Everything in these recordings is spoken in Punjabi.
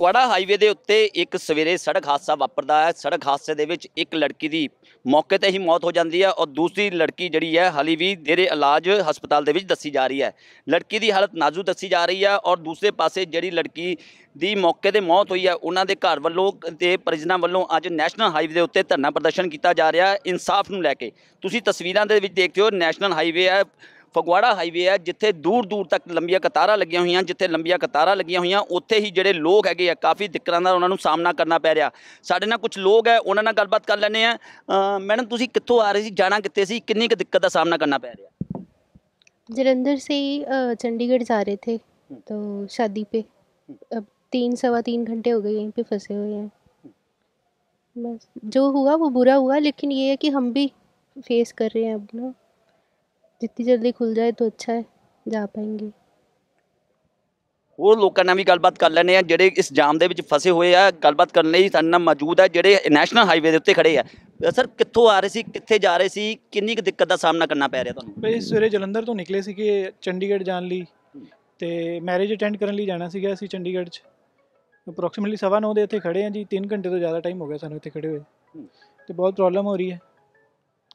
ਫਗਵਾੜਾ ਹਾਈਵੇ ਦੇ ਉੱਤੇ ਇੱਕ ਸਵੇਰੇ ਸੜਕ ਹਾਦਸਾ ਵਾਪਰਦਾ ਹੈ ਸੜਕ ਹਾਦਸੇ ਦੇ ਵਿੱਚ ਇੱਕ ਲੜਕੀ ਦੀ ਮੌਕੇ ਤੇ ਹੀ ਮੌਤ ਹੋ ਜਾਂਦੀ ਹੈ ਔਰ ਦੂਸਰੀ ਲੜਕੀ ਜਿਹੜੀ ਹੈ ਹਾਲੀ ਵੀ ਦੇਰੇ ਇਲਾਜ ਹਸਪਤਾਲ ਦੇ ਵਿੱਚ ਦੱਸੀ ਜਾ ਰਹੀ ਹੈ ਲੜਕੀ ਦੀ ਹਾਲਤ ਨਾਜ਼ੁਕ ਦੱਸੀ ਜਾ ਰਹੀ ਹੈ ਔਰ ਦੂਸਰੇ ਪਾਸੇ ਜਿਹੜੀ ਲੜਕੀ ਦੀ ਮੌਕੇ ਤੇ ਮੌਤ ਹੋਈ ਹੈ ਉਹਨਾਂ ਦੇ ਘਰ ਵੱਲੋਂ ਤੇ ਪਰਿਜਨਾਂ ਵੱਲੋਂ ਅੱਜ ਨੈਸ਼ਨਲ ਹਾਈਵੇ ਦੇ ਉੱਤੇ ਧਰਨਾ ਪ੍ਰਦਰਸ਼ਨ ਕੀਤਾ ਜਾ ਰਿਹਾ ਹੈ ਇਨਸਾਫ ਨੂੰ ਲੈ ਕੇ ਤੁਸੀਂ ਤਸਵੀਰਾਂ ਦੇ ਵਿੱਚ ਦੇਖਦੇ ਹੋ ਨੈਸ਼ਨਲ ਹਾਈਵੇ ਹੈ ਫਗਵਾੜਾ ਹਾਈਵੇ ਹੈ ਜਿੱਥੇ ਦੂਰ ਦੂਰ ਤੱਕ ਲੰਬੀਆਂ ਕਤਾਰਾਂ ਲੱਗੀਆਂ ਹੋਈਆਂ ਜਿੱਥੇ ਲੰਬੀਆਂ ਕਤਾਰਾਂ ਲੱਗੀਆਂ ਹੋਈਆਂ ਉੱਥੇ ਹੀ ਜਿਹੜੇ ਲੋਕ ਹੈਗੇ ਆ ਕਾਫੀ ਦਿੱਕਤਾਂ ਦਾ ਉਹਨਾਂ ਨੂੰ ਸਾਹਮਣਾ ਕਰਨਾ ਪੈ ਰਿਹਾ ਸਾਡੇ ਨਾਲ ਕੁਝ ਲੋਕ ਹੈ ਉਹਨਾਂ ਨਾਲ ਗੱਲਬਾਤ ਕਰ ਲੈਣੇ ਆ ਮੈਡਮ ਤੁਸੀਂ ਕਿੱਥੋਂ ਆ ਰਹੇ ਸੀ ਜਾਣਾ ਕਿੱਥੇ ਸੀ ਕਿੰਨੀ ਕੁ ਦਿੱਕਤ ਦਾ ਸਾਹਮਣਾ ਕਰਨਾ ਪੈ ਰਿਹਾ जलंधर से ही चंडीगढ़ जा रहे थे तो शादी पे अब तीन सवा तीन घंटे हो गए यहीं पे फंसे हुए हैं बस जो हुआ वो बुरा हुआ लेकिन ये है कि हम भी फेस कर रहे हैं अब ना ਜਿੱਤੀ ਜਲਦੀ ਖੁੱਲ ਜਾਏ ਤਾਂ ਅੱਛਾ ਹੈ ਜਾ ਪਾएंगे ਉਹ ਲੋਕਾਂ ਨਾਲ ਵੀ ਗੱਲਬਾਤ ਕਰ ਲੈਣੇ ਆ ਜਿਹੜੇ ਇਸ ਜਾਮ ਦੇ ਵਿੱਚ ਫਸੇ ਹੋਏ ਆ ਗੱਲਬਾਤ ਕਰਨ ਲਈ ਸਾਡੇ ਨਾਲ ਮੌਜੂਦ ਆ ਜਿਹੜੇ ਨੈਸ਼ਨਲ ਹਾਈਵੇ ਦੇ ਉੱਤੇ ਖੜੇ ਆ ਸਰ ਕਿੱਥੋਂ ਆ ਰਹੇ ਸੀ ਕਿੱਥੇ ਜਾ ਰਹੇ ਸੀ ਕਿੰਨੀ ਕੁ ਦਿੱਕਤ ਦਾ ਸਾਹਮਣਾ ਕਰਨਾ ਪੈ ਰਿਹਾ ਤੁਹਾਨੂੰ ਬਈ ਸਵੇਰੇ ਜਲੰਧਰ ਤੋਂ ਨਿਕਲੇ ਸੀ ਕਿ ਚੰਡੀਗੜ੍ਹ ਜਾਣ ਲਈ ਤੇ ਮੈਰਿਜ ਅਟੈਂਡ ਕਰਨ ਲਈ ਜਾਣਾ ਸੀਗਾ ਅਸੀਂ ਚੰਡੀਗੜ੍ਹ 'ਚ ਅਪਰੋਕਸੀਮੇਟਲੀ 9:30 ਦੇ ਇੱਥੇ ਖੜੇ ਆ ਜੀ 3 ਘੰਟੇ ਤੋਂ ਜ਼ਿਆਦਾ ਟਾਈਮ ਹੋ ਗਿਆ ਸਾਨੂੰ ਇੱਥੇ ਖੜੇ ਹੋਏ ਤੇ ਬਹੁਤ ਪ੍ਰੋਬਲਮ ਹੋ ਰਹੀ ਹੈ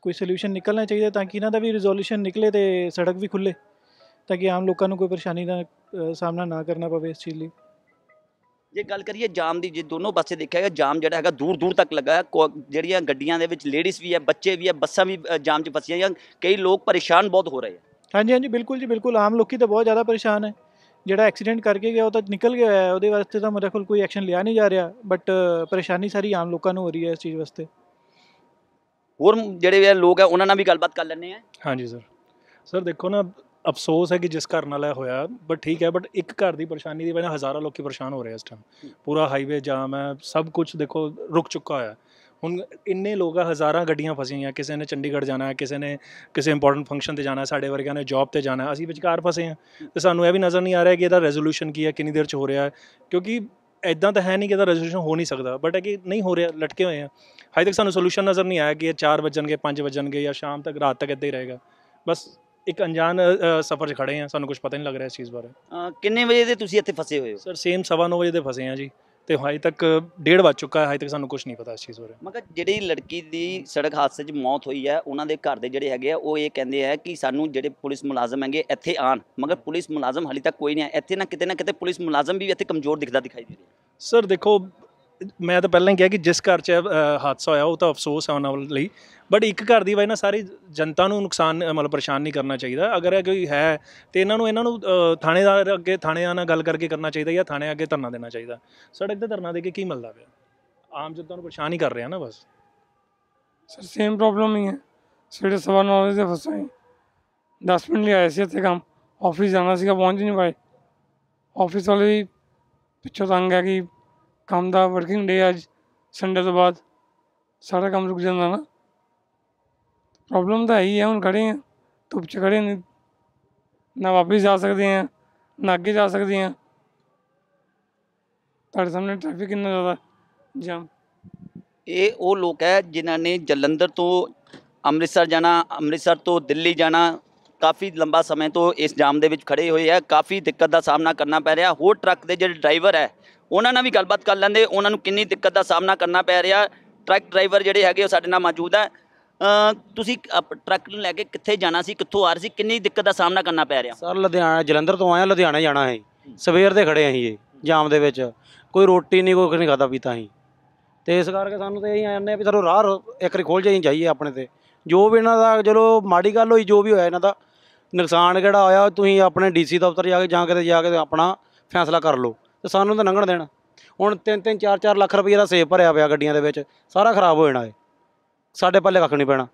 ਕੋਈ ਸੋਲੂਸ਼ਨ ਨਿਕਲਣਾ ਚਾਹੀਦਾ ਤਾਂ ਕਿ ਇਹਨਾਂ ਦਾ ਵੀ ਰਿਜ਼ੋਲੂਸ਼ਨ ਨਿਕਲੇ ਤੇ ਸੜਕ ਵੀ ਖੁੱਲੇ ਤਾਂ ਕਿ ਆਮ ਲੋਕਾਂ ਨੂੰ ਕੋਈ ਪਰੇਸ਼ਾਨੀ ਦਾ ਸਾਹਮਣਾ ਨਾ ਕਰਨਾ ਪਵੇ ਇਸ ਚੀਜ਼ ਲਈ ਜੇ ਗੱਲ ਕਰੀਏ ਜਾਮ ਦੀ ਜੇ ਦੋਨੋਂ ਪਾਸੇ ਦੇਖਿਆ ਗਿਆ ਜਾਮ ਜਿਹੜਾ ਹੈਗਾ ਦੂਰ ਦੂਰ ਤੱਕ ਲੱਗਾ ਹੈ ਜਿਹੜੀਆਂ ਗੱਡੀਆਂ ਦੇ ਵਿੱਚ ਲੇਡੀਜ਼ ਵੀ ਹੈ ਬੱਚੇ ਵੀ ਹੈ ਬੱਸਾਂ ਵੀ ਜਾਮ 'ਚ ਫਸੀਆਂ ਜਾਂ ਕਈ ਲੋਕ ਪਰੇਸ਼ਾਨ ਬਹੁਤ ਹੋ ਰਹੇ ਹੈ ਹਾਂਜੀ ਹਾਂਜੀ ਬਿਲਕੁਲ ਜੀ ਬਿਲਕੁਲ ਆਮ ਲੋਕੀ ਤਾਂ ਬਹੁਤ ਜ਼ਿਆਦਾ ਪਰੇਸ਼ਾਨ ਹੈ ਜਿਹੜਾ ਐਕਸੀਡੈਂਟ ਕਰਕੇ ਗਿਆ ਉਹ ਤਾਂ ਨਿਕਲ ਗਿਆ ਹੈ ਉਹਦੇ ਵਾਸਤੇ ਤਾਂ ਮੇਰੇ ਕੋਲ ਕੋਈ ਐਕਸ਼ਨ ਲਿਆ ਨਹੀਂ ਜਾ ਰਿਹਾ ਬਟ ਪਰੇਸ਼ਾਨੀ ਸਾਰੀ ਆਮ ਲੋਕਾਂ ਨੂੰ ਹੋ ਰਹੀ ਹੈ ਇਸ ਚੀਜ਼ ਵਾਸਤੇ ਹੋਰ ਜਿਹੜੇ ਲੋਕ ਆ ਉਹਨਾਂ ਨਾਲ ਵੀ ਗੱਲਬਾਤ ਕਰ ਲੈਣੇ ਆ ਹਾਂਜੀ ਸਰ ਸਰ ਦੇਖੋ ਨਾ ਅਫਸੋਸ ਹੈ ਕਿ ਜਿਸ ਘਰ ਨਾਲ ਇਹ ਹੋਇਆ ਬਟ ਠੀਕ ਹੈ ਬਟ ਇੱਕ ਘਰ ਦੀ ਪਰੇਸ਼ਾਨੀ ਦੀ ਵਜ੍ਹਾ ਨਾਲ ਹਜ਼ਾਰਾਂ ਲੋਕੀ ਪਰੇਸ਼ਾਨ ਹੋ ਰਹੇ ਇਸ ਟਾਈਮ ਪੂਰਾ ਹਾਈਵੇ ਜਾਮ ਹੈ ਸਭ ਕੁਝ ਦੇਖੋ ਰੁਕ ਚੁੱਕਾ ਹੋਇਆ ਹੁਣ ਇੰਨੇ ਲੋਕ ਆ ਹਜ਼ਾਰਾਂ ਗੱਡੀਆਂ ਫਸੀਆਂ ਆ ਕਿਸੇ ਨੇ ਚੰਡੀਗੜ੍ਹ ਜਾਣਾ ਹੈ ਕਿਸੇ ਨੇ ਕਿਸੇ ਇੰਪੋਰਟੈਂਟ ਫੰਕਸ਼ਨ ਤੇ ਜਾਣਾ ਹੈ ਸਾਡੇ ਵਰਗਿਆਂ ਨੇ ਜੌਬ ਤੇ ਜਾਣਾ ਅਸੀਂ ਵਿਚਕਾਰ ਫਸੇ ਆ ਤੇ ਸਾਨੂੰ ਇਹ ਵੀ ਨਜ਼ਰ ਨਹੀਂ ਆ ਰਿਹਾ ਕਿ ਇਹਦਾ ਰੈਜ਼ੋਲੂਸ਼ਨ ਕੀ ਹੈ ਕਿੰਨੀ ਦੇਰ ਚ ਹੋ ਰਿਹਾ ਹੈ ਕਿਉਂਕਿ ਇਦਾਂ ਤਾਂ ਹੈ ਨਹੀਂ ਕਿ ਇਹਦਾ ਰੈਜ਼ੋਲੂਸ਼ਨ ਹੋ ਨਹੀਂ ਸਕਦਾ ਬਟ ਹੈ ਕਿ ਨਹੀਂ ਹੋ ਰਿਹਾ ਲਟਕੇ ਹੋਏ ਆ ਹਜੇ ਤੱਕ ਸਾਨੂੰ ਸੋਲੂਸ਼ਨ ਨਜ਼ਰ ਨਹੀਂ ਆਇਆ ਕਿ ਇਹ 4 ਵਜਣਗੇ 5 ਵਜਣਗੇ ਜਾਂ ਸ਼ਾਮ ਤੱਕ ਰਾਤ ਤੱਕ ਇੱਦਾਂ ਹੀ ਰਹੇਗਾ ਬਸ ਇੱਕ ਅਣਜਾਣ ਸਫਰ 'ਚ ਖੜੇ ਆ ਸਾਨੂੰ ਕੁਝ ਪਤਾ ਨਹੀਂ ਲੱਗ ਰਿਹਾ ਇਸ ਚੀਜ਼ ਬਾਰੇ ਕਿੰਨੇ ਵਜੇ ਦੇ ਤੁਸੀਂ ਇੱਥੇ ਫਸੇ ਹੋਏ ਹੋ ਸਰ ਸੇਮ 9:30 ਵਜੇ ਦੇ ਫਸੇ ਆ ਜੀ ਤੇ ਹਾਈ ਤੱਕ ਡੇਢ ਵੱਜ ਚੁੱਕਾ ਹੈ ਹਾਈ ਤੱਕ ਸਾਨੂੰ ਕੁਝ ਨਹੀਂ ਪਤਾ ਇਸ ਚੀਜ਼ ਬਾਰੇ ਮਗਰ ਜਿਹੜੀ ਲੜਕੀ ਦੀ ਸੜਕ ਹਾਦਸੇ 'ਚ ਮੌਤ ਹੋਈ ਹੈ ਉਹਨਾਂ ਦੇ ਘਰ ਦੇ ਜਿਹੜੇ ਹੈਗੇ ਆ ਉਹ ਇਹ ਕਹਿੰਦੇ ਆ ਕਿ ਸਾਨੂੰ ਜਿਹੜੇ ਪੁਲਿਸ ਮੁਲਾਜ਼ਮ ਹੈਗੇ ਇੱਥੇ ਆਣ ਮਗਰ ਪੁਲਿਸ ਮੁਲਾਜ਼ਮ ਹਾਲੇ ਤੱਕ ਕੋਈ ਨਹੀਂ ਆ ਇੱਥੇ ਨਾ ਕਿਤੇ ਨਾ ਕਿਤੇ ਪੁਲਿਸ ਮੁਲਾਜ਼ਮ ਵੀ ਇੱਥੇ ਕਮਜ਼ੋਰ ਦਿਖਦਾ ਦਿਖਾਈ ਦੇ ਰਿਹਾ ਸਰ ਦੇਖੋ ਮੈਂ ਤਾਂ ਪਹਿਲਾਂ ਹੀ ਕਿਹਾ ਕਿ ਜਿਸ ਘਰ 'ਚ ਹਾਦਸਾ ਹੋਇਆ ਉਹ ਤਾਂ ਅਫਸੋਸ ਹੈ ਉਹਨਾਂ ਲਈ ਬਟ ਇੱਕ ਘਰ ਦੀ ਵਜ੍ਹਾ ਨਾਲ ਸਾਰੀ ਜਨਤਾ ਨੂੰ ਨੁਕਸਾਨ ਮਤਲਬ ਪਰੇਸ਼ਾਨ ਨਹੀਂ ਕਰਨਾ ਚਾਹੀਦਾ ਅਗਰ ਇਹ ਕੋਈ ਹੈ ਤੇ ਇਹਨਾਂ ਨੂੰ ਇਹਨਾਂ ਨੂੰ ਥਾਣੇਦਾਰ ਅੱਗੇ ਥਾਣਿਆਂ ਨਾਲ ਗੱਲ ਕਰਕੇ ਕਰਨਾ ਚਾਹੀਦਾ ਜਾਂ ਥਾਣੇ ਅੱਗੇ ਧਰਨਾ ਦੇਣਾ ਚਾਹੀਦਾ ਸੜਕ ਤੇ ਧਰਨਾ ਦੇ ਕੇ ਕੀ ਮਿਲਦਾ ਪਿਆ ਆਮ ਜਨਤਾ ਨੂੰ ਪਰੇਸ਼ਾਨ ਹੀ ਕਰ ਰਿਹਾ ਨਾ ਬਸ ਸਰ ਸੇਮ ਪ੍ਰੋਬਲਮ ਹੀ ਹੈ ਸਿਹੜੇ ਸਵਾ 9 ਦੇ ਫਸੇ 10 ਮਿੰਟ ਲਈ ਆਏ ਸੀ ਇੱਥੇ ਕੰਮ ਆਫਿਸ ਜਾਣਾ ਸੀਗਾ ਪਹੁੰਚ ਨਹੀਂ ਪਾਏ ਆਫਿਸ ਵਾਲੇ ਪਿੱਛੋਂ ਤੰਗ ਹੈ ਕਿ ਕੰਮ ਦਾ ਵਰਕਿੰਗ ਡੇ ਅੱਜ ਸੰਡੇ ਤੋਂ ਬਾਅਦ ਸਾਰਾ ਕੰਮ ਰੁਕ ਜਾਂਦਾ ਨਾ ਪ੍ਰੋਬਲਮ ਤਾਂ ਹੀ ਹੈ ਹੁਣ ਖੜੇ ਆ ਧੁੱਪ 'ਚ ਖੜੇ ਨੇ ਨਾ ਵਾਪਸ ਜਾ ਸਕਦੇ ਆ ਨਾ ਅੱਗੇ ਜਾ ਸਕਦੇ ਆ ਤੁਹਾਡੇ ਸਾਹਮਣੇ ਟ੍ਰੈਫਿਕ ਕਿੰਨਾ ਜ਼ਿਆਦਾ ਜਾਮ ਇਹ ਉਹ ਲੋਕ ਹੈ ਜਿਨ੍ਹਾਂ ਨੇ ਜਲੰਧਰ ਤੋਂ ਅੰਮ੍ਰਿਤਸਰ ਜਾਣਾ ਅੰਮ੍ਰਿਤਸਰ ਤੋਂ ਦਿੱਲੀ ਜਾਣਾ ਕਾਫੀ ਲੰਬਾ ਸਮੇਂ ਤੋਂ ਇਸ ਜਾਮ ਦੇ ਵਿੱਚ ਖੜੇ ਹੋਏ ਆ ਕਾਫੀ ਦਿੱਕਤ ਦਾ ਸਾਹਮਣਾ ਕਰਨਾ ਪੈ ਰਿਹਾ ਹੋਰ ਟਰੱਕ ਦੇ ਜਿਹੜੇ ਡਰਾਈਵਰ ਹੈ ਉਹਨਾਂ ਨਾਲ ਵੀ ਗੱਲਬਾਤ ਕਰ ਲੈਂਦੇ ਉਹਨਾਂ ਨੂੰ ਕਿੰਨੀ ਦਿੱਕਤ ਦਾ ਸਾਹਮਣਾ ਕਰਨਾ ਪੈ ਰਿਹਾ ਟਰੱਕ ਡਰਾਈਵਰ ਜਿਹੜੇ ਹੈਗੇ ਉਹ ਸਾਡੇ ਨਾਲ ਮੌਜੂਦ ਹੈ ਤੁਸੀਂ ਟਰੱਕ ਨੂੰ ਲੈ ਕੇ ਕਿੱਥੇ ਜਾਣਾ ਸੀ ਕਿੱਥੋਂ ਆ ਰਹੇ ਸੀ ਕਿੰਨੀ ਦਿੱਕਤ ਦਾ ਸਾਹਮਣਾ ਕਰਨਾ ਪੈ ਰਿਹਾ ਸਰ ਲੁਧਿਆਣਾ ਜਲੰਧਰ ਤੋਂ ਆਇਆ ਲੁਧਿਆਣਾ ਜਾਣਾ ਹੈ ਸਵੇਰ ਦੇ ਖੜੇ ਆਂ ਜੀ ਜਾਮ ਦੇ ਵਿੱਚ ਕੋਈ ਰੋਟੀ ਨਹੀਂ ਕੋਈ ਨਹੀਂ ਖਾਦਾ ਪੀਤਾ ਅਸੀਂ ਤੇ ਇਸ ਕਰਕੇ ਸਾਨੂੰ ਤੇ ਆਉਂਦੇ ਆਨੇ ਵੀ ਸਾਨੂੰ ਰਾਹ ਇੱਕ ਰੀ ਖੋਲ ਜਾਈ ਜਾਈਏ ਆਪਣੇ ਤੇ ਜੋ ਵੀ ਇਹਨਾਂ ਦਾ ਚਲੋ ਮਾੜੀ ਗੱਲ ਹੋਈ ਜੋ ਵੀ ਹੋਇਆ ਇਹਨਾਂ ਦਾ ਨੁਕਸਾਨ ਕਿਹੜਾ ਹੋਇਆ ਤੁਸੀਂ ਆਪਣੇ ਡੀਸੀ ਦਫ਼ਤਰ ਜਾ ਕੇ ਜਾਂ ਕਿਤੇ ਜਾ ਕੇ ਆਪਣਾ ਫੈਸਲਾ ਕਰ ਲਓ ਤੇ ਸਾਨੂੰ ਤਾਂ ਲੰਘਣ ਦੇਣਾ ਹੁਣ 3-3 4-4 ਲੱਖ ਰੁਪਏ ਦਾ ਸੇਵ ਭਰਿਆ ਪਿਆ ਗੱਡੀਆਂ ਦੇ ਵਿੱਚ ਸਾਰਾ ਖਰਾਬ ਹੋ ਜਾਣਾ ਏ ਸਾਡੇ ਪੱਲੇ ਕੱਖ ਨਹੀਂ ਪੈਣਾ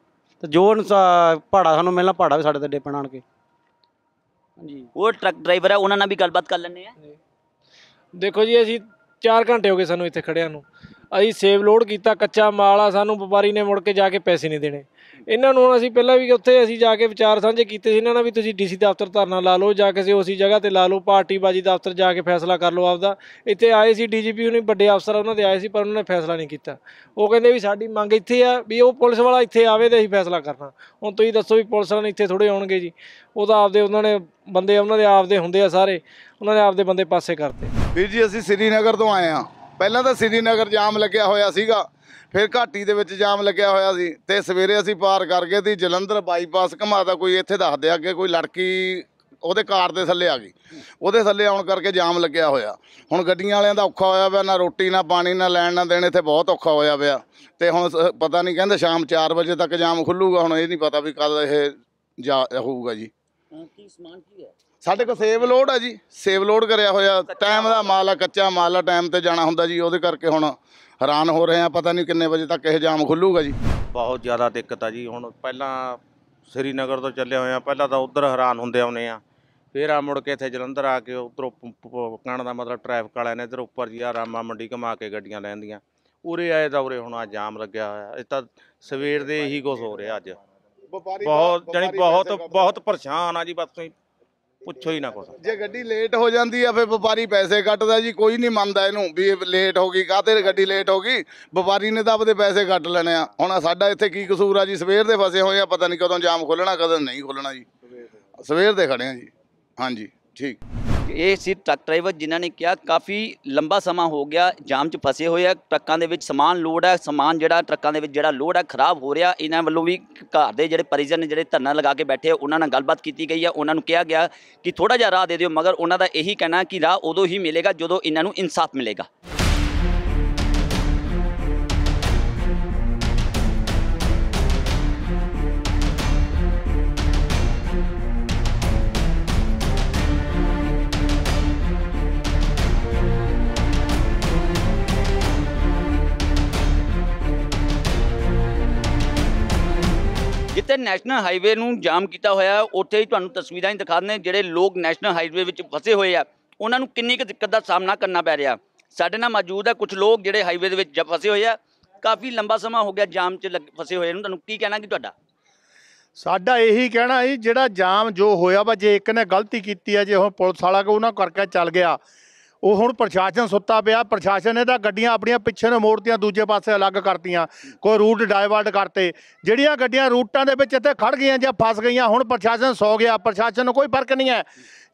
ਤੇ ਜੋ ਪਹਾੜਾ ਸਾਨੂੰ ਮਿਲਣਾ ਪਹਾੜਾ ਵੀ ਸਾਡੇ ਤੇ ਡੇਪਣ ਆਣ ਕੇ ਹਾਂਜੀ ਉਹ ਟਰੱਕ ਡਰਾਈਵਰ ਹੈ ਉਹਨਾਂ ਨਾਲ ਵੀ ਗੱਲਬਾਤ ਕਰ ਲੈਣੇ ਆ ਦੇਖੋ ਜੀ ਅਸੀਂ 4 ਘੰਟੇ ਹੋ ਗਏ ਸਾਨੂੰ ਇੱਥੇ ਖੜਿਆਂ ਨੂੰ ਅਸੀਂ ਸੇਵ ਲੋਡ ਕੀਤਾ ਕੱਚਾ ਮਾਲ ਆ ਸਾਨੂੰ ਵਪਾਰੀ ਨੇ ਮੁੜ ਕੇ ਜਾ ਕੇ ਪੈਸੇ ਨਹੀਂ ਦੇਣੇ ਇਹਨਾਂ ਨੂੰ ਅਸੀਂ ਪਹਿਲਾਂ ਵੀ ਉੱਥੇ ਅਸੀਂ ਜਾ ਕੇ ਵਿਚਾਰ ਸਾਂਝੇ ਕੀਤੇ ਸੀ ਇਹਨਾਂ ਨਾਲ ਵੀ ਤੁਸੀਂ ਡੀਸੀ ਦਫ਼ਤਰ ਧਰਨਾ ਲਾ ਲਓ ਜਾਂ ਕਿਸੇ ਉਸੇ ਜਗ੍ਹਾ ਤੇ ਲਾ ਲਓ ਪਾਰਟੀਬਾਜੀ ਦਫ਼ਤਰ ਜਾ ਕੇ ਫੈਸਲਾ ਕਰ ਲਓ ਆਪਦਾ ਇੱਥੇ ਆਏ ਸੀ ਡੀਜੀਪੀ ਉਹਨੇ ਵੱਡੇ ਅਫਸਰ ਉਹਨਾਂ ਦੇ ਆਏ ਸੀ ਪਰ ਉਹਨਾਂ ਨੇ ਫੈਸਲਾ ਨਹੀਂ ਕੀਤਾ ਉਹ ਕਹਿੰਦੇ ਵੀ ਸਾਡੀ ਮੰਗ ਇੱਥੇ ਆ ਵੀ ਉਹ ਪੁਲਿਸ ਵਾਲਾ ਇੱਥੇ ਆਵੇ ਤੇ ਅਸੀਂ ਫੈਸਲਾ ਕਰਨਾ ਹੁਣ ਤੁਸੀਂ ਦੱਸੋ ਵੀ ਪੁਲਿਸ ਵਾਲੇ ਇੱਥੇ ਥੋੜੇ ਆਉਣਗੇ ਜੀ ਉਹ ਤਾਂ ਆਪਦੇ ਉਹਨਾਂ ਨੇ ਬੰਦੇ ਉਹਨਾਂ ਦੇ ਆਪਦੇ ਹੁੰਦੇ ਆ ਸਾਰੇ ਉਹਨਾਂ ਨੇ ਆਪਦੇ ਬੰਦੇ ਪਾਸੇ ਕਰਤੇ ਵੀਰ ਜੀ ਅਸੀਂ ਸ੍ਰੀਨਗਰ ਤੋਂ ਆਏ ਆ ਪਹਿਲਾਂ ਤਾਂ ਸ੍ਰੀਨਗਰ ਜਾਮ ਲੱਗਿਆ ਹੋਇਆ ਸੀਗਾ ਫਿਰ ਘਾਟੀ ਦੇ ਵਿੱਚ ਜਾਮ ਲੱਗਿਆ ਹੋਇਆ ਸੀ ਤੇ ਸਵੇਰੇ ਅਸੀਂ ਪਾਰ ਕਰ ਗਏ ਸੀ ਜਲੰਧਰ ਬਾਈਪਾਸ ਘਮਾਦਾ ਕੋਈ ਇੱਥੇ ਦੱਸ ਦੇ ਅੱਗੇ ਕੋਈ ਲੜਕੀ ਉਹਦੇ ਕਾਰ ਦੇ ਥੱਲੇ ਆ ਗਈ ਉਹਦੇ ਥੱਲੇ ਆਉਣ ਕਰਕੇ ਜਾਮ ਲੱਗਿਆ ਹੋਇਆ ਹੁਣ ਗੱਡੀਆਂ ਵਾਲਿਆਂ ਦਾ ਔਖਾ ਹੋਇਆ ਪਿਆ ਨਾ ਰੋਟੀ ਨਾ ਪਾਣੀ ਨਾ ਲੈਣ ਨਾ ਦੇਣ ਇੱਥੇ ਬਹੁਤ ਔਖਾ ਹੋਇਆ ਪਿਆ ਤੇ ਹੁਣ ਪਤਾ ਨਹੀਂ ਕਹਿੰਦੇ ਸ਼ਾਮ 4 ਵਜੇ ਤੱਕ ਜਾਮ ਖੁੱਲੂਗਾ ਹੁਣ ਇਹ ਨਹੀਂ ਪਤਾ ਵੀ ਕਦ ਇਹ ਜਾ ਹੋਊਗਾ ਜੀ ਕੀ ਸਮਾਨ ਕੀ ਹੈ ਸਾਡੇ ਕੋਲ ਸੇਵ ਲੋਡ ਆ ਜੀ ਸੇਵ ਲੋਡ ਕਰਿਆ ਹੋਇਆ ਟਾਈਮ ਦਾ ਮਾਲ ਆ ਕੱਚਾ ਮਾਲ ਆ ਟਾਈਮ ਤੇ ਜਾਣਾ ਹੁੰਦਾ ਜੀ ਉਹਦੇ ਕਰਕੇ ਹੁਣ ਹੈਰਾਨ ਹੋ ਰਹੇ ਆ ਪਤਾ ਨਹੀਂ ਕਿੰਨੇ ਵਜੇ ਤੱਕ ਇਹ ਜਾਮ ਖੁੱਲੂਗਾ ਜੀ ਬਹੁਤ ਜ਼ਿਆਦਾ ਦਿੱਕਤ ਆ ਜੀ ਹੁਣ ਪਹਿਲਾਂ ਸ੍ਰੀਨਗਰ ਤੋਂ ਚੱਲੇ ਹੋਏ ਆ ਪਹਿਲਾਂ ਤਾਂ ਉਧਰ ਹੈਰਾਨ ਹੁੰਦੇ ਆਉਨੇ ਆ ਫੇਰ ਆ ਮੁੜ ਕੇ ਇੱਥੇ ਜਲੰਧਰ ਆ ਕੇ ਉਧਰੋਂ ਕਹਿਣ ਦਾ ਮਤਲਬ ਟ੍ਰੈਫਿਕ ਵਾਲਿਆਂ ਨੇ ਇਧਰ ਉੱਪਰ ਜੀ ਆ ਰਾਮਾ ਮੰਡੀ ਘਮਾ ਕੇ ਗੱਡੀਆਂ ਲੈਂਦੀਆਂ ਉਰੇ ਆਏ ਤਾਂ ਉਰੇ ਹੁਣ ਆ ਜਾਮ ਲੱਗਿਆ ਹੋਇਆ ਇਹ ਤਾਂ ਸਵੇਰ ਦੇ ਹੀ ਕੁਝ ਹੋ ਰਿਹਾ ਅੱਜ ਬਹੁਤ ਜਾਨੀ ਬਹੁਤ ਬਹੁਤ ਪਰੇਸ਼ਾਨ ਆ ਜੀ ਬਸ ਤੁਸੀਂ ਪੁੱਛੋ ਹੀ ਨਾ ਕੁਛ ਜੇ ਗੱਡੀ ਲੇਟ ਹੋ ਜਾਂਦੀ ਆ ਫਿਰ ਵਪਾਰੀ ਪੈਸੇ ਕੱਟਦਾ ਜੀ ਕੋਈ ਨਹੀਂ ਮੰਨਦਾ ਇਹਨੂੰ ਵੀ ਇਹ ਲੇਟ ਹੋ ਗਈ ਕਾਹਤੇ ਗੱਡੀ ਲੇਟ ਹੋ ਗਈ ਵਪਾਰੀ ਨੇ ਤਾਂ ਆਪਦੇ ਪੈਸੇ ਕੱਟ ਲੈਣੇ ਆ ਹੁਣ ਸਾਡਾ ਇੱਥੇ ਕੀ ਕਸੂਰ ਆ ਜੀ ਸਵੇਰ ਦੇ ਫਸੇ ਹੋਏ ਆ ਪਤਾ ਨਹੀਂ ਕਦੋਂ ਜਾਮ ਖੋਲਣਾ ਕਦੋਂ ਨਹੀਂ ਖੋਲਣਾ ਜੀ ਸਵੇਰ ਦੇ ਖੜੇ ਆ ਜੀ ਹਾਂਜੀ ਠੀਕ ਇਹ ਸੀ ਟਰੱਕ ਡਰਾਈਵਰ ਜਿਨ੍ਹਾਂ ਨੇ ਕਿਹਾ ਕਾਫੀ ਲੰਬਾ ਸਮਾਂ ਹੋ ਗਿਆ ਜਾਮ 'ਚ ਫਸੇ ਹੋਏ ਆ ਟਰੱਕਾਂ ਦੇ ਵਿੱਚ ਸਮਾਨ ਲੋਡ ਆ ਸਮਾਨ ਜਿਹੜਾ ਟਰੱਕਾਂ ਦੇ ਵਿੱਚ ਜਿਹੜਾ ਲੋਡ ਆ ਖਰਾਬ ਹੋ ਰਿਹਾ ਇਹਨਾਂ ਵੱਲੋਂ ਵੀ ਘਰ ਦੇ ਜਿਹੜੇ ਪਰਿਜਨ ਨੇ ਜਿਹੜੇ ਧਰਨਾ ਲਗਾ ਕੇ ਬੈਠੇ ਉਹਨਾਂ ਨਾਲ ਗੱਲਬਾਤ ਕੀਤੀ ਗਈ ਆ ਉਹਨਾਂ ਨੂੰ ਕਿਹਾ ਗਿਆ ਕਿ ਥੋੜਾ ਜਿਹਾ ਰਾਹ ਦੇ ਦਿਓ ਮਗਰ ਉਹਨਾਂ ਦਾ ਇਹੀ ਕਹਿਣਾ ਕਿ ਰਾਹ ਉਦੋਂ ਹੀ ਮਿਲੇਗਾ ਜਦੋਂ ਇਹਨਾਂ ਨੂੰ ਇਨਸਾਫ ਮਿਲੇਗਾ ਇੱਥੇ ਨੈਸ਼ਨਲ ਹਾਈਵੇ ਨੂੰ ਜਾਮ ਕੀਤਾ ਹੋਇਆ ਉੱਥੇ ਹੀ ਤੁਹਾਨੂੰ ਤਸਵੀਰਾਂ ਹੀ ਦਿਖਾ ਜਿਹੜੇ ਲੋਕ ਨੈਸ਼ਨਲ ਹਾਈਵੇ ਵਿੱਚ ਫਸੇ ਹੋਏ ਆ ਉਹਨਾਂ ਨੂੰ ਕਿੰਨੀ ਕੁ ਦਿੱਕਤ ਦਾ ਸਾਹਮਣਾ ਕਰਨਾ ਪੈ ਰਿਹਾ ਸਾਡੇ ਨਾਲ ਮੌਜੂਦ ਹੈ ਕੁਝ ਲੋਕ ਜਿਹੜੇ ਹਾਈਵੇ ਦੇ ਵਿੱਚ ਫਸੇ ਹੋਏ ਆ ਕਾਫੀ ਲੰਬਾ ਸਮਾਂ ਹੋ ਗਿਆ ਜਾਮ 'ਚ ਫਸੇ ਹੋਏ ਨੂੰ ਤੁਹਾਨੂੰ ਕੀ ਕਹਿਣਾ ਕਿ ਤੁਹਾਡਾ ਸਾਡਾ ਇਹੀ ਕਹਿਣਾ ਹੈ ਜਿਹੜਾ ਜਾਮ ਜੋ ਹੋਇਆ ਵਾ ਜੇ ਇੱਕ ਨੇ ਗਲਤੀ ਕੀਤੀ ਆ ਜੇ ਹੁਣ ਪੁਲਿਸ ਵਾਲਾ ਕੋ ਉਹਨਾਂ ਕਰਕੇ ਚੱਲ ਗਿਆ ਉਹ ਹੁਣ ਪ੍ਰਸ਼ਾਸਨ ਸੁੱਤਾ ਪਿਆ ਪ੍ਰਸ਼ਾਸਨ ਨੇ ਤਾਂ ਗੱਡੀਆਂ ਆਪਣੀਆਂ ਪਿੱਛੇ ਨੂੰ ਮੋੜਤੀਆਂ ਦੂਜੇ ਪਾਸੇ ਅਲੱਗ ਕਰਤੀਆਂ ਕੋਈ ਰੂਟ ਡਾਇਵਰਟ ਕਰਤੇ ਜਿਹੜੀਆਂ ਗੱਡੀਆਂ ਰੂਟਾਂ ਦੇ ਵਿੱਚ ਇੱਥੇ ਖੜ ਗਈਆਂ ਜਾਂ ਫਸ ਗਈਆਂ ਹੁਣ ਪ੍ਰਸ਼ਾਸਨ ਸੌ ਗਿਆ ਪ੍ਰਸ਼ਾਸਨ ਨੂੰ ਕੋਈ ਫਰਕ ਨਹੀਂ ਹੈ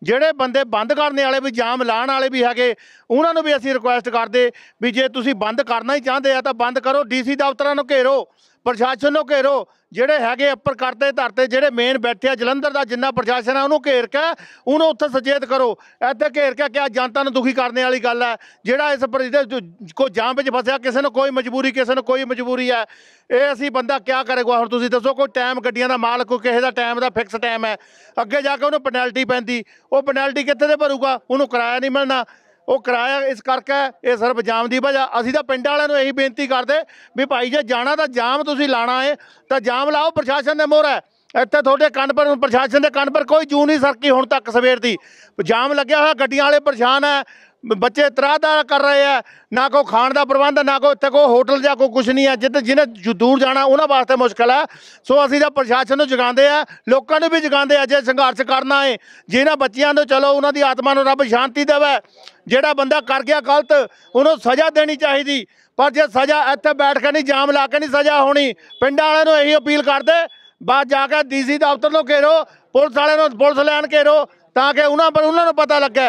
ਜਿਹੜੇ ਬੰਦੇ ਬੰਦ ਕਰਨੇ ਵਾਲੇ ਵੀ ਜਾਮ ਲਾਣ ਵਾਲੇ ਵੀ ਹੈਗੇ ਉਹਨਾਂ ਨੂੰ ਵੀ ਅਸੀਂ ਰਿਕੁਐਸਟ ਕਰਦੇ ਵੀ ਜੇ ਤੁਸੀਂ ਬੰਦ ਕਰਨਾ ਹੀ ਚਾਹੁੰਦੇ ਆ ਤਾਂ ਬੰਦ ਕਰੋ ਡੀਸੀ ਦਫ਼ਤਰਾਂ ਨੂੰ ਘੇਰੋ ਪ੍ਰਸ਼ਾਸਨ ਨੂੰ ਘੇਰੋ ਜਿਹੜੇ ਹੈਗੇ ਉੱਪਰ ਕਰਤੇ ਧਰਤੇ ਜਿਹੜੇ ਮੇਨ ਬੈਠੇ ਆ ਜਲੰਧਰ ਦਾ ਜਿੰਨਾ ਪ੍ਰਸ਼ਾਸਨ ਆ ਉਹਨੂੰ ਘੇਰ ਕੇ ਉਹਨੂੰ ਉੱਥੇ ਸੁਚੇਤ ਕਰੋ ਇੱਥੇ ਘੇਰ ਕੇ ਕਿਹਾ ਜਨਤਾ ਨੂੰ ਦੁਖੀ ਕਰਨ ਵਾਲੀ ਗੱਲ ਹੈ ਜਿਹੜਾ ਇਸ ਕੋ ਜਾਮ ਵਿੱਚ ਫਸਿਆ ਕਿਸੇ ਨੂੰ ਕੋਈ ਮਜਬੂਰੀ ਕਿਸੇ ਨੂੰ ਕੋਈ ਮਜਬੂਰੀ ਹੈ ਇਹ ਅਸੀਂ ਬੰਦਾ ਕਿਆ ਕਰੇਗਾ ਹੁਣ ਤੁਸੀਂ ਦੱਸੋ ਕੋਈ ਟਾਈਮ ਗੱਡੀਆਂ ਦਾ ਮਾਲਕ ਕੋਈ ਕਿਸੇ ਦਾ ਟਾਈਮ ਦਾ ਫਿਕਸ ਟਾਈਮ ਹੈ ਅੱਗੇ ਜਾ ਕੇ ਉਹਨੂੰ ਪੈਨਲਟੀ ਪੈਂਦੀ ਉਹ ਪੈਨਲਟੀ ਕਿੱਥੇ ਦੇ ਭਰੂਗਾ ਉਹਨੂੰ ਕਿਰਾਇਆ ਨਹੀਂ ਮਿਲਣਾ ਉਹ ਕਿਰਾਇਆ ਇਸ ਕਰਕੇ ਇਹ ਸਿਰਫ ਜਾਮ ਦੀ ਵਜ੍ਹਾ ਅਸੀਂ ਤਾਂ ਪਿੰਡ ਵਾਲਿਆਂ ਨੂੰ ਇਹੀ ਬੇਨਤੀ ਕਰਦੇ ਵੀ ਭਾਈ ਜੇ ਜਾਣਾ ਤਾਂ ਜਾਮ ਤੁਸੀਂ ਲਾਣਾ ਹੈ ਤਾਂ ਜਾਮ ਲਾਓ ਪ੍ਰਸ਼ਾਸਨ ਦੇ ਮੋਹਰੇ ਇੱਥੇ ਤੁਹਾਡੇ ਕੰਨ ਪਰ ਪ੍ਰਸ਼ਾਸਨ ਦੇ ਕੰਨ ਪਰ ਕੋਈ ਜੂ ਨਹੀਂ ਸਰਕੀ ਹੁਣ ਤੱਕ ਸਵੇਰ ਦੀ ਜਾਮ ਲੱਗਿਆ ਹੋਇਆ ਗੱਡੀਆਂ ਵਾਲੇ ਪਰੇਸ਼ਾਨ ਹੈ ਬੱਚੇ ਤਰਾਦਾ ਕਰ ਰਹੇ ਆ ਨਾ ਕੋ ਖਾਣ ਦਾ ਪ੍ਰਬੰਧ ਨਾ ਕੋ ਇੱਥੇ ਕੋ ਹੋਟਲ ਜਾਂ ਕੋ ਕੁਝ ਨਹੀਂ ਆ ਜਿੱਦ ਜਿਹਨੇ ਦੂਰ ਜਾਣਾ ਉਹਨਾਂ ਵਾਸਤੇ ਮੁਸ਼ਕਲ ਆ ਸੋ ਅਸੀਂ ਤਾਂ ਪ੍ਰਸ਼ਾਸਨ ਨੂੰ ਜਗਾਉਂਦੇ ਆ ਲੋਕਾਂ ਨੂੰ ਵੀ ਜਗਾਉਂਦੇ ਆ ਜੇ ਸੰਘਰਸ਼ ਕਰਨਾ ਏ ਜਿਹਨਾਂ ਬੱਚਿਆਂ ਨੂੰ ਚਲੋ ਉਹਨਾਂ ਦੀ ਆਤਮਾ ਨੂੰ ਰੱਬ ਸ਼ਾਂਤੀ ਦੇਵੇ ਜਿਹੜਾ ਬੰਦਾ ਕਰ ਗਿਆ ਗਲਤ ਉਹਨੂੰ ਸਜ਼ਾ ਦੇਣੀ ਚਾਹੀਦੀ ਪਰ ਜੇ ਸਜ਼ਾ ਇੱਥੇ ਬੈਠ ਕੇ ਨਹੀਂ ਜਾਮ ਲਾ ਕੇ ਨਹੀਂ ਸਜ਼ਾ ਹੋਣੀ ਪਿੰਡਾਂ ਵਾਲਿਆਂ ਨੂੰ ਇਹੀ ਅਪੀਲ ਕਰਦੇ ਬਾਅਦ ਜਾ ਕੇ ਡੀਸੀ ਦਫ਼ਤਰ ਨੂੰ ਘੇਰੋ ਪੁਲਿਸ ਵਾਲਿਆਂ ਨੂੰ ਪੁਲਿਸ ਲੈਣ ਘੇਰੋ ਤਾਂ ਕਿ ਉਹਨਾਂ ਪਰ ਉਹਨਾਂ ਨੂੰ ਪਤਾ ਲੱਗੇ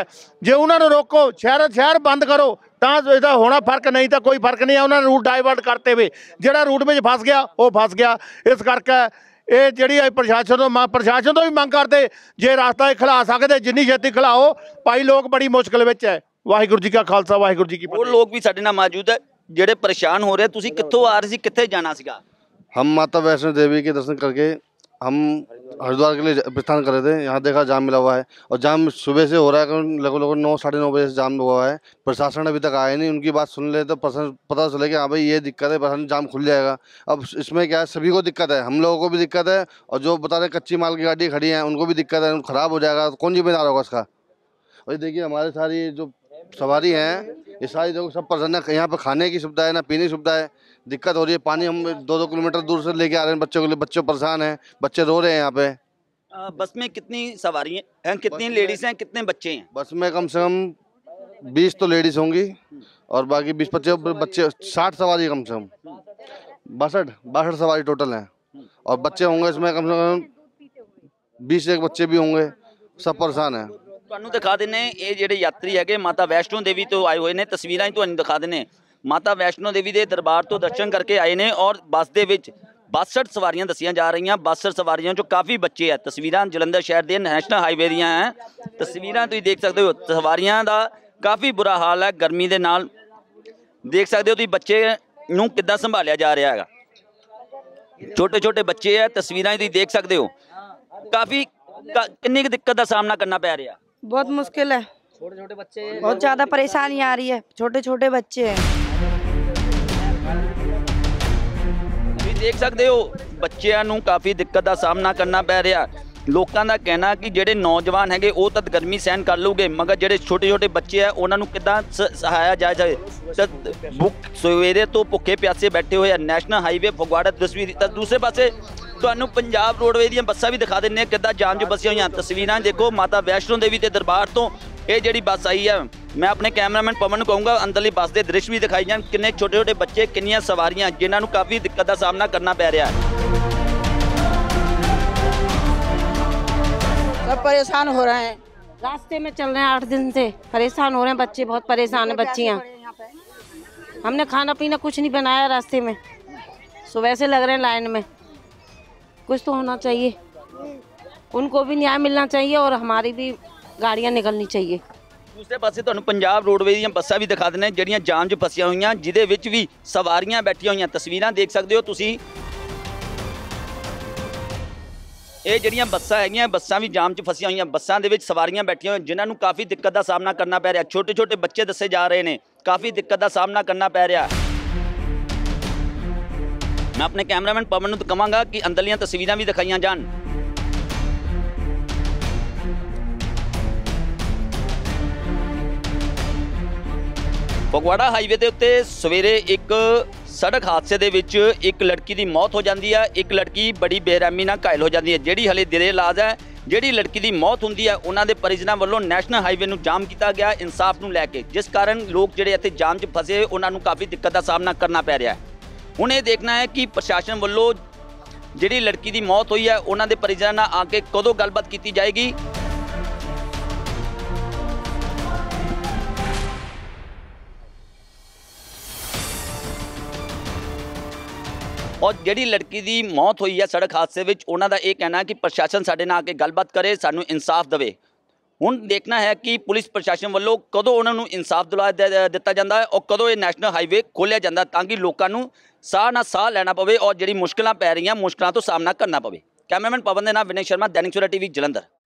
ਜੇ ਉਹਨਾਂ ਨੂੰ ਰੋਕੋ ਸ਼ਹਿਰ ਸ਼ਹਿਰ ਬੰਦ ਕਰੋ ਤਾਂ ਇਹਦਾ ਹੋਣਾ ਫਰਕ ਨਹੀਂ ਤਾਂ ਕੋਈ ਫਰਕ ਨਹੀਂ ਆ ਉਹਨਾਂ ਨੂੰ ਰੂਟ ਡਾਇਵਰਟ ਕਰਤੇ ਵੇ ਜਿਹੜਾ ਰੂਟ ਵਿੱਚ ਫਸ ਗਿਆ ਉਹ ਫਸ ਗਿਆ ਇਸ ਕਰਕੇ ਇਹ ਜਿਹੜੀ ਹੈ ਪ੍ਰਸ਼ਾਸਨ ਤੋਂ ਮੰਗ ਪ੍ਰਸ਼ਾਸਨ ਤੋਂ ਵੀ ਮੰਗ ਕਰਦੇ ਜੇ ਰਸਤਾ ਇਹ ਖਲਾ ਸਕਦੇ ਜਿੰਨੀ ਛੇਤੀ ਖਲਾਓ ਭਾਈ ਲੋਕ ਬੜੀ ਮੁਸ਼ਕਲ ਵਿੱਚ ਹੈ ਵਾਹਿਗੁਰੂ ਜੀ ਕਾ ਖਾਲਸਾ ਵਾਹਿਗੁਰੂ ਜੀ ਕੀ ਫਤਿਹ ਉਹ ਲੋਕ ਵੀ ਸਾਡੇ ਨਾਲ ਮੌਜੂਦ ਹੈ ਜਿਹੜੇ ਪਰੇਸ਼ਾਨ ਹੋ ਰਹੇ ਤੁਸੀਂ ਕਿੱਥੋਂ ਆ ਰਹੇ ਸੀ ਕਿੱਥੇ ਜਾਣਾ ਸੀਗਾ ਹਮ ਮਾਤਾ ਵੈਸ਼ਨੋ ਦੇਵੀ ਕੇ ਦਰਸ਼ਨ ਕਰਕੇ हम हरिद्वार के लिए प्रस्थान कर रहे थे यहाँ देखा जाम मिला हुआ है और जाम सुबह से हो रहा है लगभग लगभग नौ साढ़े नौ बजे से जाम हुआ है प्रशासन अभी तक आया नहीं उनकी बात सुन ले तो पता चले कि हाँ भाई ये दिक्कत है प्रशासन जाम खुल जाएगा अब इसमें क्या है सभी को दिक्कत है हम लोगों को भी दिक्कत है और जो बता रहे कच्ची माल की गाड़ी खड़ी है उनको भी दिक्कत है ख़राब हो जाएगा कौन कौन जिम्मेदार होगा इसका भाई देखिए हमारे सारी जो सवारी हैं ये सारी जो सब प्रसन्न यहाँ पर खाने की सुविधा है ना पीने की सुविधा है दिक्कत हो रही है पानी हम दो दो किलोमीटर दूर से लेके आ रहे हैं बच्चों के लिए बच्चे परेशान हैं बच्चे रो रहे हैं यहाँ पे बस में कितनी सवारी है कितनी लेडीज हैं कितने बच्चे हैं बस में कम से कम बीस तो लेडीज होंगी और बाकी बीस पच्चीस बच्चे साठ सवारी कम से कम बासठ बासठ सवारी टोटल है और बच्चे होंगे इसमें कम से कम बीस एक बच्चे भी होंगे सब परेशान है ਤੁਹਾਨੂੰ ਦਿਖਾ ਦਿੰਨੇ ਇਹ ਜਿਹੜੇ ਯਾਤਰੀ ਹੈਗੇ ਮਾਤਾ ਵੈਸ਼ਨੋ ਦੇਵੀ ਤੋਂ ਆਏ ਹੋਏ ਨੇ ਤਸਵੀਰਾਂ ਹੀ ਤੁਹਾਨੂੰ ਦਿਖਾ ਦਿੰਨੇ ਮਾਤਾ ਵੈਸ਼ਨੋ ਦੇਵੀ ਦੇ ਦਰਬਾਰ ਤੋਂ ਦਰਸ਼ਨ ਕਰਕੇ ਆਏ ਨੇ ਔਰ ਬੱਸ ਦੇ ਵਿੱਚ 62 ਸਵਾਰੀਆਂ ਦੱਸੀਆਂ ਜਾ ਰਹੀਆਂ 62 ਸਵਾਰੀਆਂ ਚੋਂ ਕਾਫੀ ਬੱਚੇ ਆ ਤਸਵੀਰਾਂ ਜਲੰਧਰ ਸ਼ਹਿਰ ਦੇ ਨੈਸ਼ਨਲ ਹਾਈਵੇ ਦੀਆਂ ਹੈ ਤਸਵੀਰਾਂ ਤੁਸੀਂ ਦੇਖ ਸਕਦੇ ਹੋ ਸਵਾਰੀਆਂ ਦਾ ਕਾਫੀ ਬੁਰਾ ਹਾਲ ਹੈ ਗਰਮੀ ਦੇ ਨਾਲ ਦੇਖ ਸਕਦੇ ਹੋ ਤੁਸੀਂ ਬੱਚੇ ਨੂੰ ਕਿੱਦਾਂ ਸੰਭਾਲਿਆ ਜਾ ਰਿਹਾ ਹੈਗਾ ਛੋਟੇ ਛੋਟੇ ਬੱਚੇ ਆ ਤਸਵੀਰਾਂ ਤੁਸੀਂ ਦੇਖ ਸਕਦੇ ਹੋ ਕਾਫੀ ਕਿੰਨੀ ਕਿ ਦਿੱਕਤ ਦਾ ਸਾਹਮਣਾ ਕਰਨਾ ਪੈ ਰਿਹਾ ਬਹੁਤ ਮੁਸ਼ਕਿਲ ਹੈ छोटे छोटे बच्चे बहुत ज्यादा परेशानी आ रही है छोटे छोटे बच्चे हैं ਦੇਖ ਸਕਦੇ ਹੋ ਬੱਚਿਆਂ ਨੂੰ ਕਾਫੀ ਦਿੱਕਤ ਦਾ ਸਾਹਮਣਾ ਕਰਨਾ ਪੈ ਰਿਹਾ ਲੋਕਾਂ ਦਾ ਕਹਿਣਾ ਕਿ ਜਿਹੜੇ ਨੌਜਵਾਨ ਹੈਗੇ ਉਹ ਤਾਂ ਗਰਮੀ ਸਹਿਣ ਕਰ ਲੂਗੇ ਮਗਰ ਜਿਹੜੇ ਛੋਟੇ ਛੋਟੇ ਬੱਚੇ ਆ ਉਹਨਾਂ ਨੂੰ ਕਿੱਦਾਂ ਸਹਾਇਆ ਜਾ ਜਾਵੇ ਤਾਂ ਭੁੱਖ ਸਵੇਰੇ ਤੋਂ ਭੁੱਖੇ ਪਿਆਸੇ ਬੈਠੇ ਹੋਏ ਆ ਨੈਸ਼ਨਲ ਹਾਈਵੇ ਫਗਵਾੜਾ ਦਸਵੀਂ ਤਾਂ ਦੂਸਰੇ ਪਾਸੇ ਤੁਹਾਨੂੰ ਪੰਜਾਬ ਰੋਡਵੇ ਦੀਆਂ ਬੱਸਾਂ ਵੀ ਦਿਖਾ ਦਿੰਨੇ ਆ ਕਿੱਦਾਂ ਜਾਮ 'ਚ ਬੱਸੀਆਂ ਹੋਈਆਂ ਤਸਵੀਰਾਂ ਦੇਖੋ ਮਾਤਾ ਵੈਸ਼ਨੋ ਦੇਵੀ ਦੇ ਦਰਬਾਰ ਤੋਂ ਇਹ ਜਿਹੜੀ ਬੱਸ ਆਈ ਹੈ ਮੈਂ ਆਪਣੇ ਕੈਮਰਾਮੈਨ ਪਵਨ ਨੂੰ ਕਹੂੰਗਾ ਅੰਦਰਲੀ ਬੱਸ ਦੇ ਦ੍ਰਿਸ਼ ਵੀ ਦਿਖਾਈ ਜਾਣ छोटे ਛੋਟੇ ਛੋਟੇ ਬੱਚੇ ਕਿੰਨੀਆਂ ਸਵਾਰੀਆਂ ਜਿਨ੍ਹਾਂ ਨੂੰ ਕਾਫੀ ਦਿੱਕਤ ਦਾ ਸਾਹਮਣਾ ਕਰਨਾ ਪੈ ਰਿਹਾ सब परेशान हो रहे हैं रास्ते में चल रहे हैं आठ दिन से परेशान हो रहे हैं बच्चे बहुत परेशान है बच्चियाँ हमने खाना पीना कुछ नहीं बनाया रास्ते में सो वैसे लग रहे हैं लाइन में कुछ तो होना चाहिए उनको भी न्याय मिलना चाहिए और हमारी भी ਗਾੜੀਆਂ ਨਿਕਲਣੀ ਚਾਹੀਏ ਦੂਸਰੇ ਪਾਸੇ ਤੁਹਾਨੂੰ ਪੰਜਾਬ ਰੋਡਵੇ ਦੀਆਂ ਬੱਸਾਂ ਵੀ ਦਿਖਾ ਦਿੰਦੇ ਜਿਹੜੀਆਂ ਜਾਮ 'ਚ ਫਸੀਆਂ ਹੋਈਆਂ ਜਿਹਦੇ ਵਿੱਚ ਵੀ ਸਵਾਰੀਆਂ ਬੈਠੀਆਂ ਹੋਈਆਂ ਤਸਵੀਰਾਂ ਦੇਖ ਸਕਦੇ ਹੋ ਤੁਸੀਂ ਇਹ ਜਿਹੜੀਆਂ ਬੱਸਾਂ ਹੈਗੀਆਂ ਬੱਸਾਂ ਵੀ ਜਾਮ 'ਚ ਫਸੀਆਂ ਹੋਈਆਂ ਬੱਸਾਂ ਦੇ ਵਿੱਚ ਸਵਾਰੀਆਂ ਬੈਠੀਆਂ ਹੋਈਆਂ ਜਿਨ੍ਹਾਂ ਨੂੰ ਕਾਫੀ ਦਿੱਕਤ ਦਾ ਸਾਹਮਣਾ ਕਰਨਾ ਪੈ ਰਿਹਾ ਛੋਟੇ ਛੋਟੇ ਬੱਚੇ ਦੱਸੇ ਜਾ ਰਹੇ ਨੇ ਕਾਫੀ ਦਿੱਕਤ ਦਾ ਸਾਹਮਣਾ ਕਰਨਾ ਪੈ ਰਿਹਾ ਮੈਂ ਆਪਣੇ ਕੈਮਰਾਮੈਨ ਪਵਨ ਨੂੰ ਕਹਾਂਗਾ ਕਿ ਅੰਦਰਲੀਆਂ ਤਸਵੀਰਾਂ ਵੀ ਦਿਖਾਈਆਂ ਜਾਣ ਪਗਵਾੜਾ ਹਾਈਵੇ ਦੇ ਉੱਤੇ ਸਵੇਰੇ ਇੱਕ ਸੜਕ ਹਾਦਸੇ ਦੇ ਵਿੱਚ ਇੱਕ ਲੜਕੀ ਦੀ ਮੌਤ ਹੋ ਜਾਂਦੀ ਹੈ ਇੱਕ ਲੜਕੀ ਬੜੀ ਬੇਰਹਿਮੀ ਨਾਲ ਘਾਇਲ ਹੋ ਜਾਂਦੀ ਹੈ ਜਿਹੜੀ ਹਲੇ ਦਿਲੇ ਇਲਾਜ ਹੈ ਜਿਹੜੀ ਲੜਕੀ ਦੀ ਮੌਤ ਹੁੰਦੀ ਹੈ ਉਹਨਾਂ ਦੇ ਪਰਿਜਨਾਂ ਵੱਲੋਂ ਨੈਸ਼ਨਲ ਹਾਈਵੇ ਨੂੰ ਜਾਮ ਕੀਤਾ ਗਿਆ ਇਨਸਾਫ ਨੂੰ ਲੈ ਕੇ ਜਿਸ ਕਾਰਨ ਲੋਕ ਜਿਹੜੇ ਇੱਥੇ ਜਾਮ 'ਚ ਫਸੇ ਉਹਨਾਂ ਨੂੰ ਕਾਫੀ ਦਿੱਕਤ ਦਾ ਸਾਹਮਣਾ ਕਰਨਾ ਪੈ ਰਿਹਾ ਹੈ ਹੁਣ ਇਹ ਦੇਖਣਾ ਹੈ ਕਿ ਪ੍ਰਸ਼ਾਸਨ ਵੱਲੋਂ ਜਿਹੜੀ ਲੜਕੀ ਦੀ ਮੌਤ ਹੋਈ ਹੈ ਉਹਨਾਂ ਦੇ ਪਰਿਜਨਾਂ ਨਾਲ ਆ ਕੇ ਕਦੋਂ ਗੱਲਬਾਤ ਕੀਤੀ ਜਾਏਗੀ ਔਰ ਜਿਹੜੀ ਲੜਕੀ ਦੀ ਮੌਤ ਹੋਈ ਹੈ ਸੜਕ ਹਾਦਸੇ ਵਿੱਚ ਉਹਨਾਂ ਦਾ ਇਹ ਕਹਿਣਾ ਕਿ ਪ੍ਰਸ਼ਾਸਨ ਸਾਡੇ ਨਾਲ ਆ ਕੇ ਗੱਲਬਾਤ ਕਰੇ ਸਾਨੂੰ ਇਨਸਾਫ ਦੇਵੇ ਹੁਣ ਦੇਖਣਾ ਹੈ ਕਿ ਪੁਲਿਸ ਪ੍ਰਸ਼ਾਸਨ ਵੱਲੋਂ ਕਦੋਂ ਉਹਨਾਂ ਨੂੰ ਇਨਸਾਫ ਦਿਲਾ ਦਿੱਤਾ ਜਾਂਦਾ ਹੈ ਔਰ ਕਦੋਂ ਇਹ ਨੈਸ਼ਨਲ ਹਾਈਵੇ ਖੋਲਿਆ ਜਾਂਦਾ ਤਾਂ ਕਿ ਲੋਕਾਂ ਨੂੰ ਸਾਹ ਨਾਲ ਸਾਹ ਲੈਣਾ ਪਵੇ ਔਰ ਜਿਹੜੀ ਮੁਸ਼ਕਲਾਂ ਪੈ ਰਹੀਆਂ ਮੁਸ਼ਕਲਾਂ ਤੋਂ ਸਾਹਮਣਾ ਕਰਨਾ ਪਵੇ ਕੈਮਰਾਮੈਨ ਪਵਨ ਦੇ ਨਾਲ ਵਿਨੇ ਸ਼ਰਮਾ ਦੈਨਿਕ ਸੁਰਾ ਟੀਵੀ ਜਲੰਧਰ